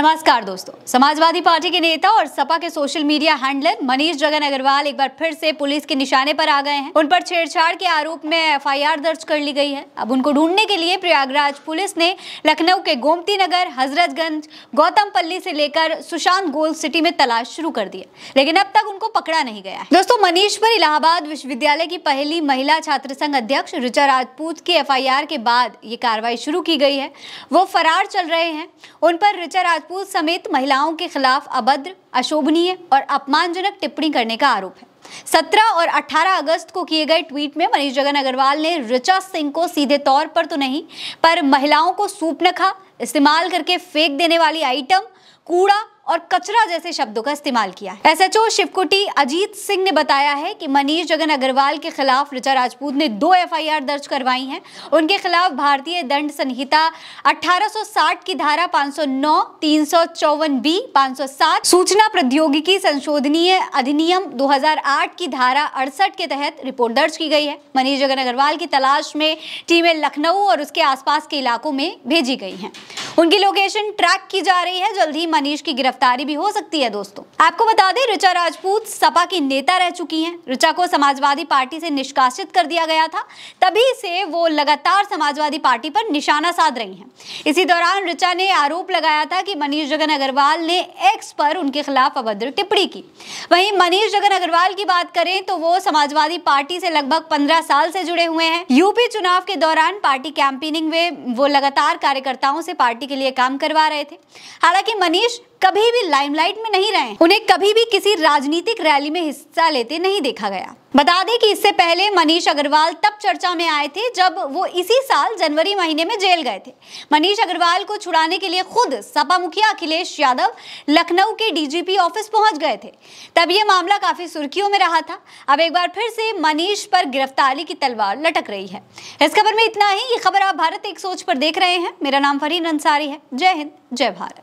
नमस्कार दोस्तों समाजवादी पार्टी के नेता और सपा के social media handler Manish Jagan Agarwal एक बार फिर से पुलिस के निशाने पर आ गए हैं उन पर छेड़छाड़ के आरोप में एफआईआर दर्ज कर ली गई है अब उनको ढूंढने के लिए प्रयागराज पुलिस ने लखनऊ के गोमती नगर हजरतगंज गौतमपल्ली से लेकर सुशांत गोल्ड सिटी में तलाश शुरू कर दी लेकिन अब तक उनको पकड़ा नहीं गया है दोस्तों मनीष पर इलाहाबाद विश्वविद्यालय की पहली महिला छात्र संघ अध्यक्ष ऋचा राजपूत की एफ के बाद ये कार्रवाई शुरू की गई है वो फरार चल रहे हैं उन पर ऋचा राजपूत समेत महिलाओं के खिलाफ अभद्र अशोभनीय और अपमानजनक टिप्पणी करने का आरोप है 17 और 18 अगस्त को किए गए ट्वीट में मनीष जगन अग्रवाल ने ऋचा सिंह को सीधे तौर पर तो नहीं पर महिलाओं को सूपनखा इस्तेमाल करके फेंक देने वाली आइटम कूड़ा और कचरा जैसे शब्दों का इस्तेमाल किया है एस शिवकुटी अजीत सिंह ने बताया है कि मनीष जगन अग्रवाल के खिलाफ ऋचा राजपूत ने दो एफआईआर दर्ज करवाई हैं उनके खिलाफ भारतीय दंड संहिता 1860 की धारा 509, सौ बी 507 सूचना प्रौद्योगिकी संशोधनीय अधिनियम 2008 की धारा अड़सठ के तहत रिपोर्ट दर्ज की गई है मनीष जगन अग्रवाल की तलाश में टीमें लखनऊ और उसके आसपास के इलाकों में भेजी गई हैं उनकी लोकेशन ट्रैक की जा रही है जल्द ही मनीष की गिरफ्तार गिरफ्तारी भी हो सकती है दोस्तों आपको बता दें ऋचा राजपूत सपा की नेता रह चुकी हैं ऋचा को समाजवादी पार्टी से निष्कासित कर दिया गया था तभी से वो लगातार समाजवादी पार्टी पर निशाना साध रही हैं इसी दौरान ऋचा ने आरोप लगाया था कि मनीष जगन अग्रवाल ने एक्स पर उनके खिलाफ अभद्र टिप्पणी की वहीं मनीष जगन अग्रवाल की बात करें तो वो समाजवादी पार्टी से लगभग पंद्रह साल से जुड़े हुए हैं यूपी चुनाव के दौरान पार्टी कैंपेनिंग में वो लगातार कार्यकर्ताओं से पार्टी के लिए काम करवा रहे थे हालांकि मनीष कभी भी लाइमलाइट में नहीं रहे उन्हें कभी भी किसी राजनीतिक रैली में हिस्सा लेते नहीं देखा गया बता दें कि इससे पहले मनीष अग्रवाल तब चर्चा में आए थे जब वो इसी साल जनवरी महीने में जेल गए थे मनीष अग्रवाल को छुड़ाने के लिए खुद सपा मुखिया अखिलेश यादव लखनऊ के डीजीपी ऑफिस पहुंच गए थे तब ये मामला काफी सुर्खियों में रहा था अब एक बार फिर से मनीष पर गिरफ्तारी की तलवार लटक रही है इस खबर में इतना ही ये खबर आप भारत एक सोच पर देख रहे हैं मेरा नाम फरीन अंसारी है जय हिंद जय भारत